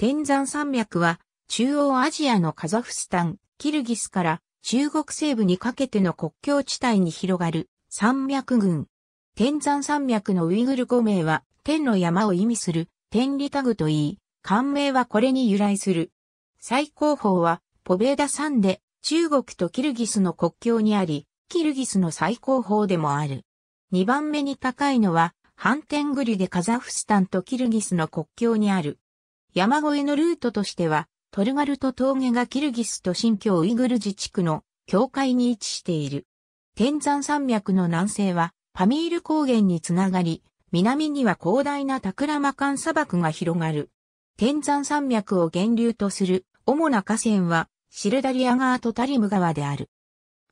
天山山脈は中央アジアのカザフスタン、キルギスから中国西部にかけての国境地帯に広がる山脈群。天山山脈のウイグル語名は天の山を意味する天理タグといい、官名はこれに由来する。最高峰はポベーダ山で中国とキルギスの国境にあり、キルギスの最高峰でもある。2番目に高いのはハンテングリでカザフスタンとキルギスの国境にある山越えのルートとしては、トルガルト峠がキルギスと新疆ウイグル自治区の境界に位置している。天山山脈の南西はパミール高原につながり、南には広大なタクラマカン砂漠が広がる。天山山脈を源流とする主な河川はシルダリア川とタリム川である。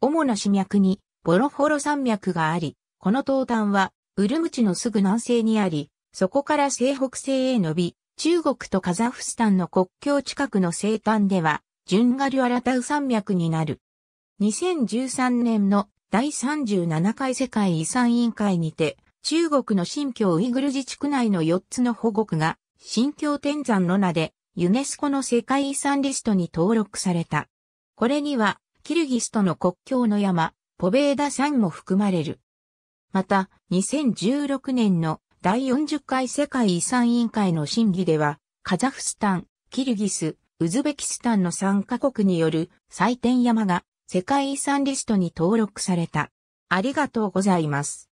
主な市脈にボロホロ山脈があり、この東端はウルムチのすぐ南西にあり、そこから西北西へ伸び、中国とカザフスタンの国境近くの西端では、ジュンガリュアラタウ山脈になる。2013年の第37回世界遺産委員会にて、中国の新疆ウイグル自治区内の4つの保護区が、新疆天山の名で、ユネスコの世界遺産リストに登録された。これには、キルギスとの国境の山、ポベーダ山も含まれる。また、2016年の第40回世界遺産委員会の審議では、カザフスタン、キルギス、ウズベキスタンの3カ国による祭典山が世界遺産リストに登録された。ありがとうございます。